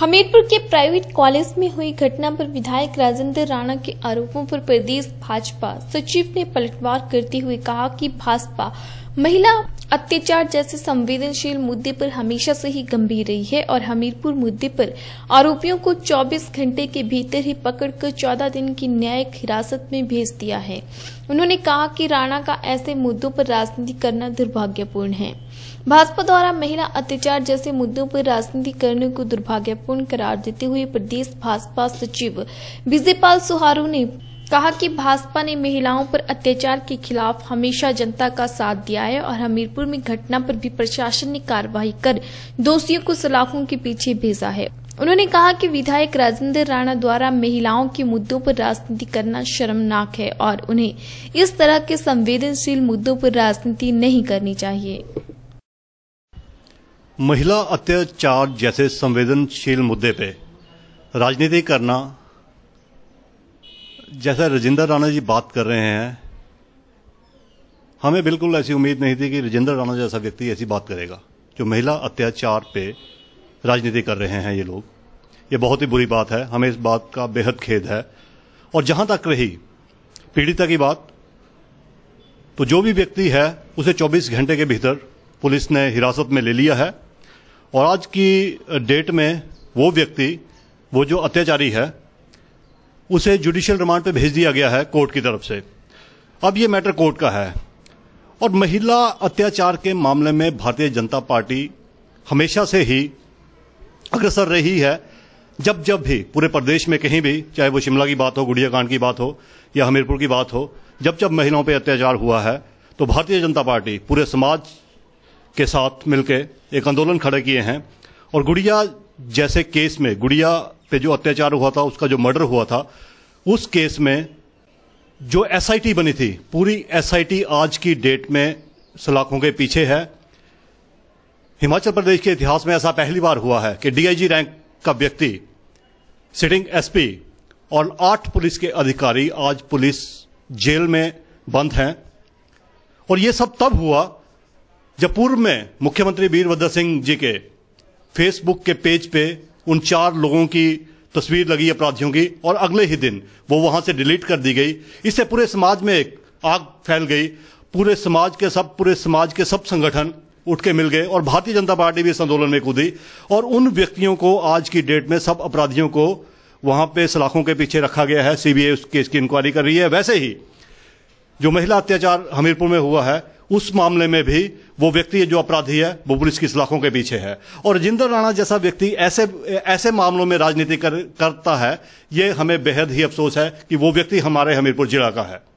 हमीरपुर के private college में हुई घटना पर विधायक राजेंद्र राणा के आरोपों पर प्रदेश भाजपा सचिव ने पलटवार करते हुए कहा कि भाजपा महिला अत्याचार जैसे संवेदनशील मुद्दे पर हमेशा से ही गंभीर रही है और हमीरपुर मुद्दे पर आरोपियों को 24 घंटे के भीतर ही पकड़कर 14 दिन की न्यायिक हिरासत में भेज दिया है उन्होंने कहा कि राणा का ऐसे मुद्दों पर राजनीति करना दुर्भाग्यपूर्ण है भाजपा द्वारा महिला अत्याचार जैसे मुद्दों पर राजनीति करने को दुर्भाग्यपूर्ण करार देते हुए प्रदेश भाजपा सचिव विजयपाल सुहारू ने कहा कि भाजपा ने महिलाओं पर अत्याचार के खिलाफ हमेशा जनता का साथ दिया है और हमीरपुर में घटना पर भी प्रशासन ने कार्रवाई कर दोषियों को सलाखों के पीछे भेजा है उन्होंने कहा कि विधायक राजेंद्र राणा द्वारा महिलाओं के मुद्दों पर राजनीति करना शर्मनाक है और उन्हें इस तरह के संवेदनशील मुद्दों पर राजनीति नहीं करनी चाहिए महिला अत्याचार जैसे संवेदनशील मुद्दे पे राजनीति करना जैसा रजिंदर राणा जी बात कर रहे हैं हमें बिल्कुल ऐसी उम्मीद नहीं थी कि रजिंदर राणा जैसा व्यक्ति ऐसी बात करेगा जो महिला अत्याचार पे राजनीति कर रहे हैं ये लोग ये बहुत ही बुरी बात है हमें इस बात का बेहद खेद है और जहां तक रही पीड़िता की बात तो जो भी व्यक्ति है उसे 24 घंटे के भीतर पुलिस ने हिरासत में ले लिया है और आज की डेट में वो व्यक्ति वो जो अत्याचारी है उसे जुडिशियल रिमांड पे भेज दिया गया है कोर्ट की तरफ से अब ये मैटर कोर्ट का है और महिला अत्याचार के मामले में भारतीय जनता पार्टी हमेशा से ही अग्रसर रही है जब जब भी पूरे प्रदेश में कहीं भी चाहे वो शिमला की बात हो गुड़िया कांड की बात हो या हमीरपुर की बात हो जब जब महिलाओं पर अत्याचार हुआ है तो भारतीय जनता पार्टी पूरे समाज के साथ मिलकर एक आंदोलन खड़े किए हैं और गुड़िया जैसे केस में गुड़िया पे जो अत्याचार हुआ था उसका जो मर्डर हुआ था उस केस में जो एसआईटी बनी थी पूरी एसआईटी आज की डेट में सलाखों के पीछे है हिमाचल प्रदेश के इतिहास में ऐसा पहली बार हुआ है कि डीआईजी रैंक का व्यक्ति सिटिंग एसपी और आठ पुलिस के अधिकारी आज पुलिस जेल में बंद हैं और यह सब तब हुआ जब पूर्व में मुख्यमंत्री वीरभद्र सिंह जी के फेसबुक के पेज पे उन चार लोगों की तस्वीर लगी अपराधियों की और अगले ही दिन वो वहां से डिलीट कर दी गई इससे पूरे समाज में एक आग फैल गई पूरे समाज के सब पूरे समाज के सब संगठन उठ के मिल गए और भारतीय जनता पार्टी भी इस आंदोलन में कूदी और उन व्यक्तियों को आज की डेट में सब अपराधियों को वहां पे सलाखों के पीछे रखा गया है सीबीआई उस केस की इंक्वायरी कर रही है वैसे ही जो महिला अत्याचार हमीरपुर में हुआ है उस मामले में भी वो व्यक्ति जो अपराधी है वो पुलिस की सलाखों के पीछे है और राजिंदर राणा जैसा व्यक्ति ऐसे ऐसे मामलों में राजनीति कर, करता है ये हमें बेहद ही अफसोस है कि वो व्यक्ति हमारे हमीरपुर जिला का है